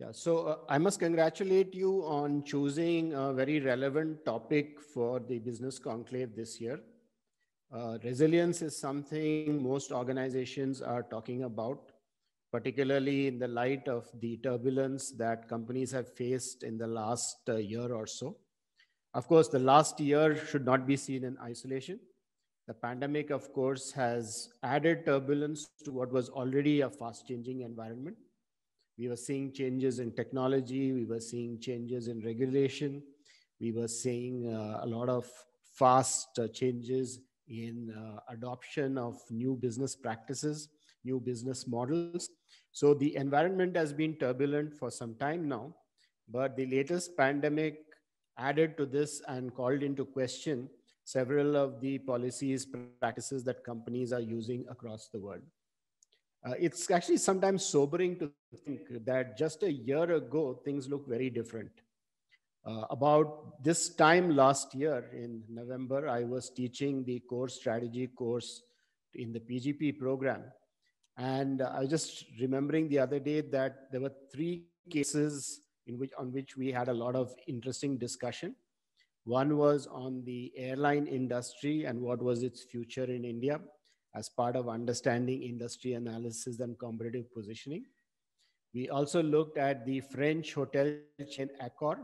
Yeah, so uh, I must congratulate you on choosing a very relevant topic for the business conclave this year. Uh, resilience is something most organizations are talking about, particularly in the light of the turbulence that companies have faced in the last uh, year or so. Of course, the last year should not be seen in isolation. The pandemic, of course, has added turbulence to what was already a fast changing environment we were seeing changes in technology, we were seeing changes in regulation, we were seeing uh, a lot of fast uh, changes in uh, adoption of new business practices, new business models. So the environment has been turbulent for some time now, but the latest pandemic added to this and called into question several of the policies practices that companies are using across the world uh, it's actually sometimes sobering to think that just a year ago, things look very different. Uh, about this time last year in November, I was teaching the core strategy course in the PGP program. And I was just remembering the other day that there were three cases in which, on which we had a lot of interesting discussion. One was on the airline industry and what was its future in India as part of understanding industry analysis and competitive positioning. We also looked at the French hotel chain Accor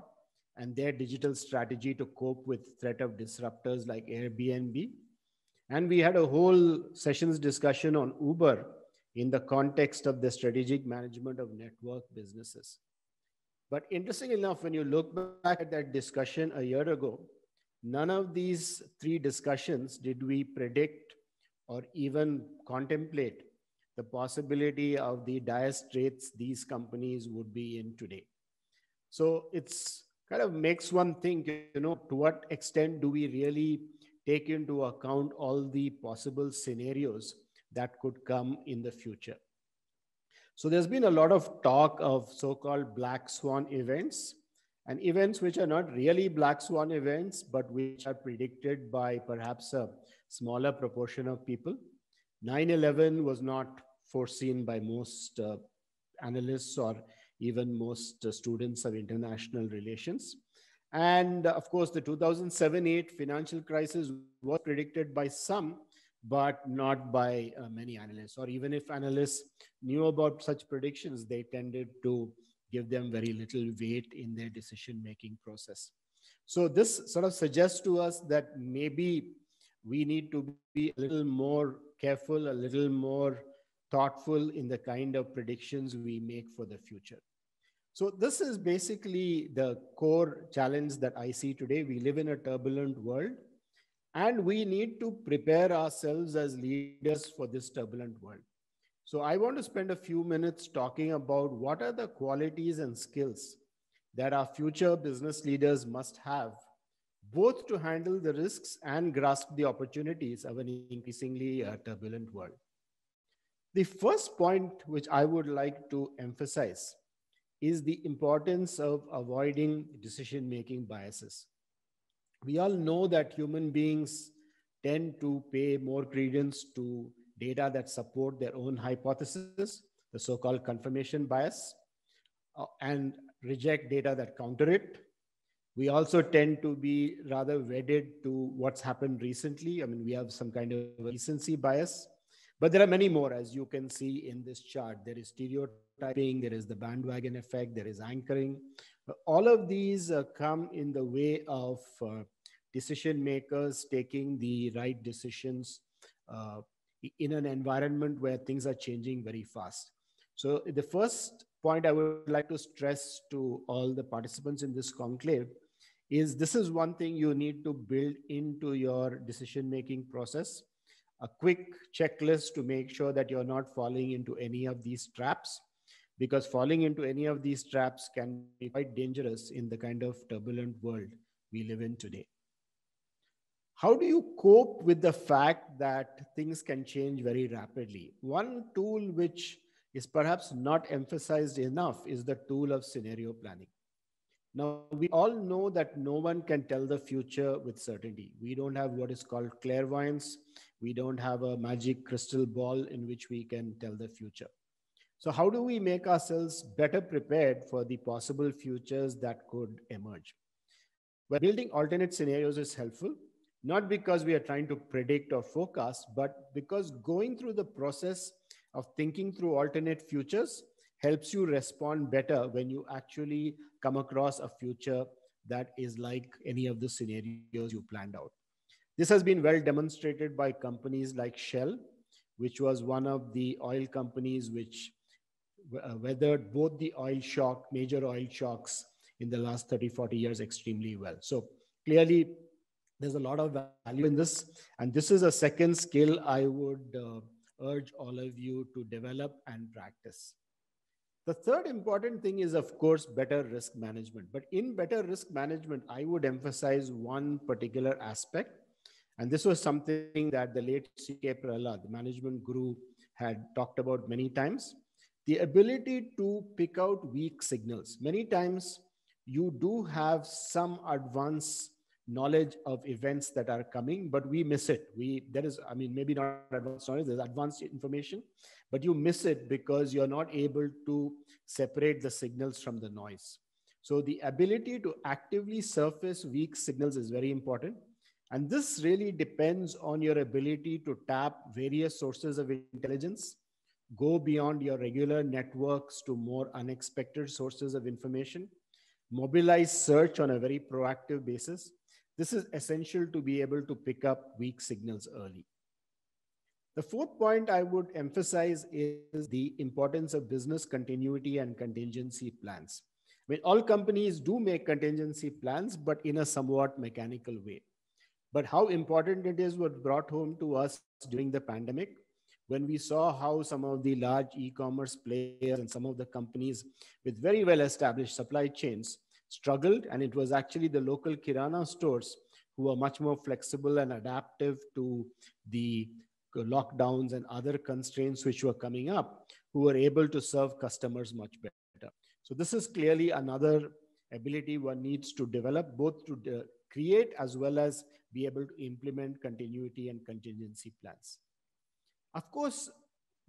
and their digital strategy to cope with threat of disruptors like Airbnb. And we had a whole sessions discussion on Uber in the context of the strategic management of network businesses. But interesting enough, when you look back at that discussion a year ago, none of these three discussions did we predict or even contemplate the possibility of the dire straits these companies would be in today. So it's kind of makes one think, you know, to what extent do we really take into account all the possible scenarios that could come in the future? So there's been a lot of talk of so-called black swan events and events which are not really black swan events, but which are predicted by perhaps a smaller proportion of people. 9-11 was not foreseen by most uh, analysts or even most uh, students of international relations. And uh, of course, the 2007-8 financial crisis was predicted by some, but not by uh, many analysts. Or even if analysts knew about such predictions, they tended to give them very little weight in their decision making process. So this sort of suggests to us that maybe we need to be a little more careful, a little more thoughtful in the kind of predictions we make for the future. So this is basically the core challenge that I see today. We live in a turbulent world and we need to prepare ourselves as leaders for this turbulent world. So I want to spend a few minutes talking about what are the qualities and skills that our future business leaders must have, both to handle the risks and grasp the opportunities of an increasingly uh, turbulent world. The first point which I would like to emphasize is the importance of avoiding decision-making biases. We all know that human beings tend to pay more credence to data that support their own hypothesis, the so-called confirmation bias, uh, and reject data that counter it. We also tend to be rather wedded to what's happened recently. I mean, we have some kind of recency bias, but there are many more, as you can see in this chart. There is stereotyping, there is the bandwagon effect, there is anchoring. All of these uh, come in the way of uh, decision makers taking the right decisions uh, in an environment where things are changing very fast. So the first point I would like to stress to all the participants in this conclave is this is one thing you need to build into your decision making process a quick checklist to make sure that you're not falling into any of these traps because falling into any of these traps can be quite dangerous in the kind of turbulent world we live in today how do you cope with the fact that things can change very rapidly? One tool which is perhaps not emphasized enough is the tool of scenario planning. Now, we all know that no one can tell the future with certainty. We don't have what is called clairvoyance. We don't have a magic crystal ball in which we can tell the future. So, how do we make ourselves better prepared for the possible futures that could emerge? Well, building alternate scenarios is helpful not because we are trying to predict or forecast, but because going through the process of thinking through alternate futures helps you respond better when you actually come across a future that is like any of the scenarios you planned out. This has been well demonstrated by companies like Shell, which was one of the oil companies which uh, weathered both the oil shock, major oil shocks in the last 30, 40 years extremely well. So clearly there's a lot of value in this. And this is a second skill I would uh, urge all of you to develop and practice. The third important thing is, of course, better risk management. But in better risk management, I would emphasize one particular aspect. And this was something that the late C.K. Prahlad, the management guru, had talked about many times. The ability to pick out weak signals. Many times you do have some advance knowledge of events that are coming, but we miss it. We there is, I mean, maybe not advanced knowledge, there's advanced information, but you miss it because you're not able to separate the signals from the noise. So the ability to actively surface weak signals is very important. And this really depends on your ability to tap various sources of intelligence, go beyond your regular networks to more unexpected sources of information, mobilize search on a very proactive basis. This is essential to be able to pick up weak signals early. The fourth point I would emphasize is the importance of business continuity and contingency plans. I mean, all companies do make contingency plans, but in a somewhat mechanical way. But how important it is was brought home to us during the pandemic when we saw how some of the large e-commerce players and some of the companies with very well established supply chains struggled. And it was actually the local Kirana stores who were much more flexible and adaptive to the lockdowns and other constraints which were coming up, who were able to serve customers much better. So this is clearly another ability one needs to develop, both to de uh, create as well as be able to implement continuity and contingency plans. Of course,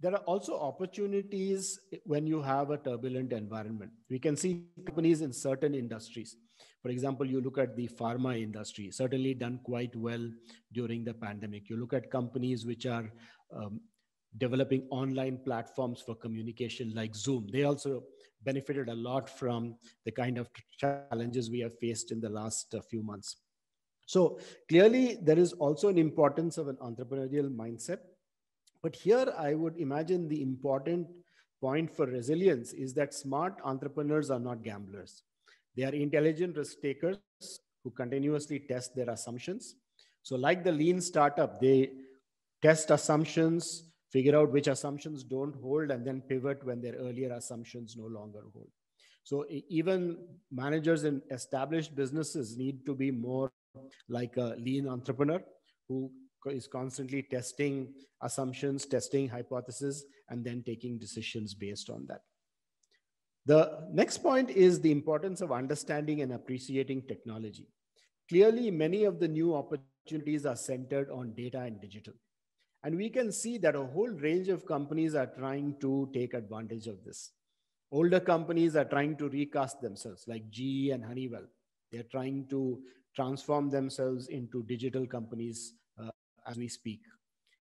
there are also opportunities when you have a turbulent environment. We can see companies in certain industries. For example, you look at the pharma industry, certainly done quite well during the pandemic. You look at companies which are um, developing online platforms for communication like Zoom. They also benefited a lot from the kind of challenges we have faced in the last uh, few months. So clearly, there is also an importance of an entrepreneurial mindset but here I would imagine the important point for resilience is that smart entrepreneurs are not gamblers. They are intelligent risk takers who continuously test their assumptions. So, like the lean startup, they test assumptions, figure out which assumptions don't hold, and then pivot when their earlier assumptions no longer hold. So, even managers in established businesses need to be more like a lean entrepreneur who is constantly testing assumptions, testing hypotheses, and then taking decisions based on that. The next point is the importance of understanding and appreciating technology. Clearly, many of the new opportunities are centered on data and digital. And we can see that a whole range of companies are trying to take advantage of this. Older companies are trying to recast themselves, like GE and Honeywell. They're trying to transform themselves into digital companies as we speak.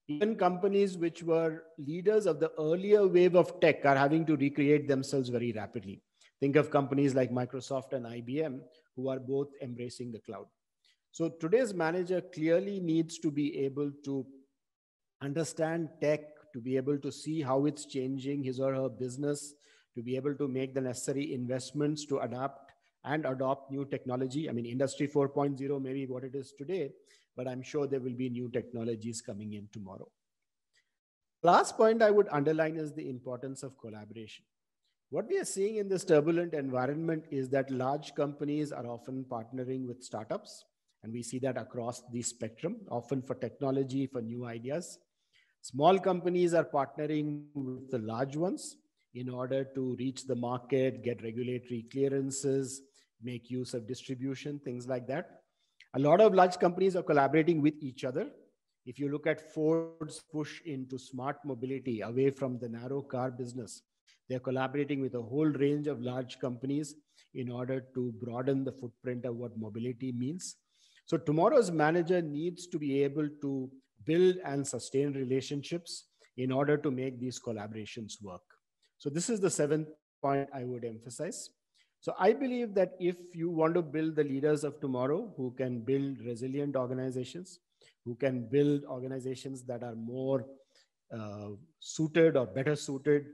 Even companies which were leaders of the earlier wave of tech are having to recreate themselves very rapidly. Think of companies like Microsoft and IBM, who are both embracing the cloud. So today's manager clearly needs to be able to understand tech, to be able to see how it's changing his or her business, to be able to make the necessary investments to adapt and adopt new technology. I mean, Industry 4.0 may be what it is today, but I'm sure there will be new technologies coming in tomorrow. Last point I would underline is the importance of collaboration. What we are seeing in this turbulent environment is that large companies are often partnering with startups, and we see that across the spectrum, often for technology, for new ideas. Small companies are partnering with the large ones in order to reach the market, get regulatory clearances, make use of distribution, things like that a lot of large companies are collaborating with each other. If you look at Ford's push into smart mobility away from the narrow car business, they're collaborating with a whole range of large companies in order to broaden the footprint of what mobility means. So tomorrow's manager needs to be able to build and sustain relationships in order to make these collaborations work. So this is the seventh point I would emphasize. So I believe that if you want to build the leaders of tomorrow who can build resilient organizations, who can build organizations that are more uh, suited or better suited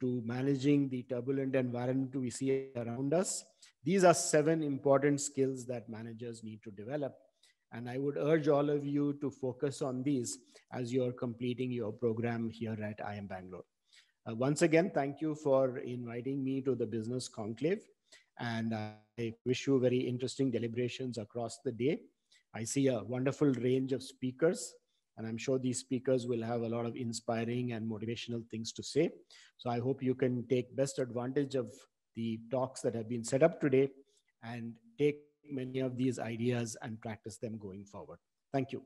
to managing the turbulent environment we see around us, these are seven important skills that managers need to develop. And I would urge all of you to focus on these as you're completing your program here at IIM Bangalore. Uh, once again, thank you for inviting me to the Business Conclave. And I wish you very interesting deliberations across the day. I see a wonderful range of speakers, and I'm sure these speakers will have a lot of inspiring and motivational things to say. So I hope you can take best advantage of the talks that have been set up today and take many of these ideas and practice them going forward. Thank you.